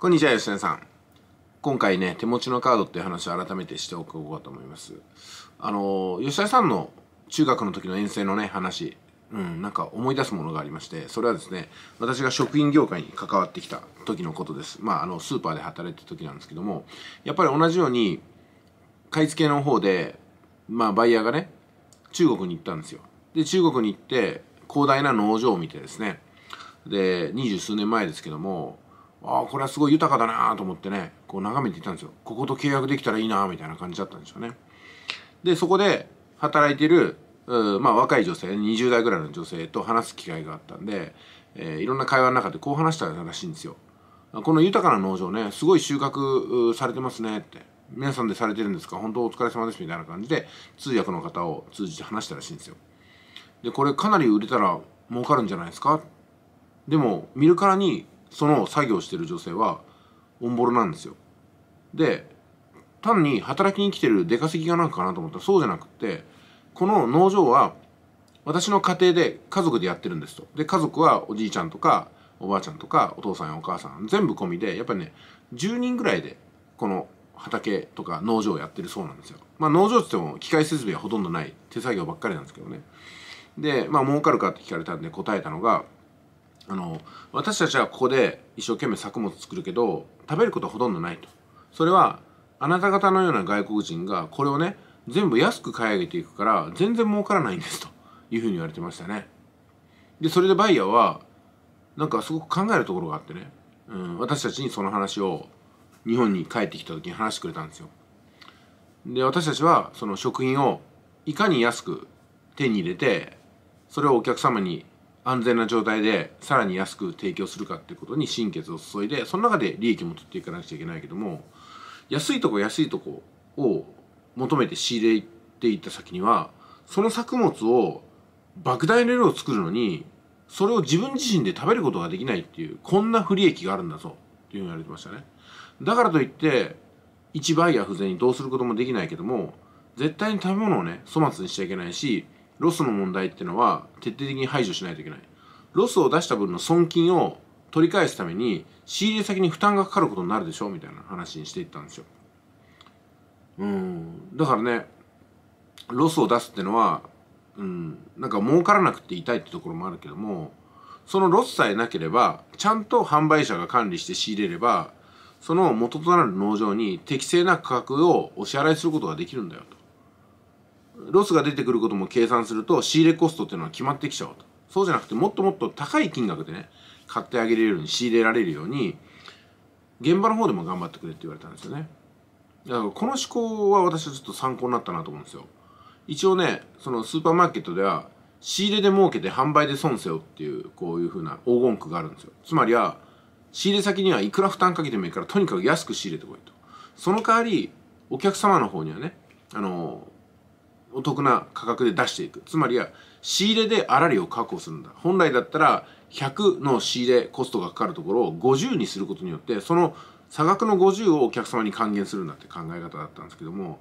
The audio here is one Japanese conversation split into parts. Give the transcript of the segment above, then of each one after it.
こんにちは、吉野さん。今回ね、手持ちのカードっていう話を改めてしておこうかと思います。あの、吉田さんの中学の時の遠征のね、話、うん、なんか思い出すものがありまして、それはですね、私が食品業界に関わってきた時のことです。まあ、あの、スーパーで働いてた時なんですけども、やっぱり同じように、買い付けの方で、まあ、バイヤーがね、中国に行ったんですよ。で、中国に行って、広大な農場を見てですね、で、二十数年前ですけども、ああこれはすごい豊かだなと思ってねこう眺めていたんですよここと契約できたらいいなみたいな感じだったんですよねでそこで働いてるまあ、若い女性20代ぐらいの女性と話す機会があったんで、えー、いろんな会話の中でこう話したらしいんですよこの豊かな農場ねすごい収穫されてますねって皆さんでされてるんですか本当お疲れ様ですみたいな感じで通訳の方を通じて話したらしいんですよでこれかなり売れたら儲かるんじゃないですかでも見るからにその作業してる女性はオンボロなんですよで単に働きに来てる出稼ぎがなんかかなと思ったらそうじゃなくってこの農場は私の家庭で家族でやってるんですとで家族はおじいちゃんとかおばあちゃんとかお父さんやお母さん全部込みでやっぱりね10人ぐらいでこの畑とか農場をやってるそうなんですよまあ農場っつっても機械設備はほとんどない手作業ばっかりなんですけどねでまあ儲かるかって聞かれたんで答えたのがあの私たちはここで一生懸命作物作るけど食べることはほとんどないとそれはあなた方のような外国人がこれをね全部安く買い上げていくから全然儲からないんですというふうに言われてましたねでそれでバイヤーはなんかすごく考えるところがあってね、うん、私たちにその話を日本に帰ってきた時に話してくれたんですよで私たちはその食品をいかに安く手に入れてそれをお客様に安全な状態でさらに安く提供するかっていうことに心血を注いでその中で利益も取っていかなくちゃいけないけども安いとこ安いとこを求めて仕入れていった先にはその作物を莫大な量を作るのにそれを自分自身で食べることができないっていうこんな不利益があるんだぞっていうふうに言われてましたねだからといって一倍や不全にどうすることもできないけども絶対に食べ物をね粗末にしちゃいけないしロスの問題っていうのは徹底的に排除しないといけない。ロスを出した分の損金を取り返すために仕入れ先に負担がかかることになるでしょうみたいな話にしていったんですよ。うん。だからね、ロスを出すっていうのは、うん、なんか儲からなくて痛いってところもあるけども、そのロスさえなければ、ちゃんと販売者が管理して仕入れれば、その元となる農場に適正な価格をお支払いすることができるんだよと。ロスが出てくることも計算すると仕入れコストっていうのは決まってきちゃうとそうじゃなくてもっともっと高い金額でね買ってあげれるように仕入れられるように現場の方でも頑張ってくれって言われたんですよねだからこの思考は私はちょっと参考になったなと思うんですよ一応ねそのスーパーマーケットでは仕入れで儲けて販売で損せよっていうこういうふうな黄金区があるんですよつまりは仕入れ先にはいくら負担かけてもいいからとにかく安く仕入れてこいとその代わりお客様の方にはねあのお得な価格で出していくつまりは仕入れで粗利を確保するんだ本来だったら100の仕入れコストがかかるところを50にすることによってその差額の50をお客様に還元するんだって考え方だったんですけども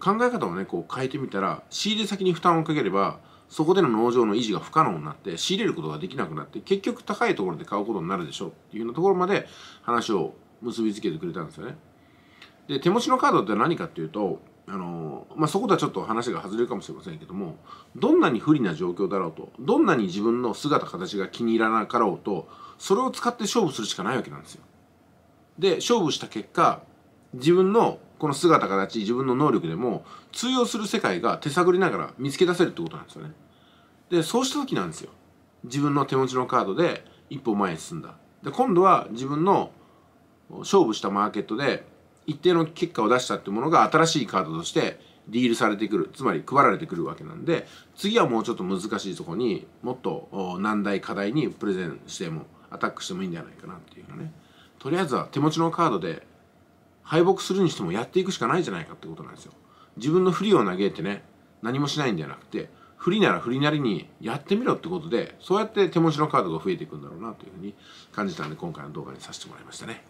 考え方をねこう変えてみたら仕入れ先に負担をかければそこでの農場の維持が不可能になって仕入れることができなくなって結局高いところで買うことになるでしょうっていうようなところまで話を結びつけてくれたんですよね。で手持ちのカードって何かっていうとあのまあ、そこではちょっと話が外れるかもしれませんけどもどんなに不利な状況だろうとどんなに自分の姿形が気に入らなかろうとそれを使って勝負するしかないわけなんですよ。で勝負した結果自分のこの姿形自分の能力でも通用する世界が手探りながら見つけ出せるってことなんですよね。でそうした時なんですよ。自分の手持ちのカードで一歩前に進んだ。で今度は自分の勝負したマーケットで一定の結果を出したってものが新しいカードとしてディールされてくるつまり配られてくるわけなんで次はもうちょっと難しいとこにもっと難題課題にプレゼンしてもアタックしてもいいんじゃないかなっていうのねとりあえずは手持ちのカードで敗北するにしてもやっていくしかないじゃないかってことなんですよ自分の不利を嘆いてね何もしないんじゃなくて不利なら不利なりにやってみろってことでそうやって手持ちのカードが増えていくんだろうなというふうに感じたんで今回の動画にさせてもらいましたね。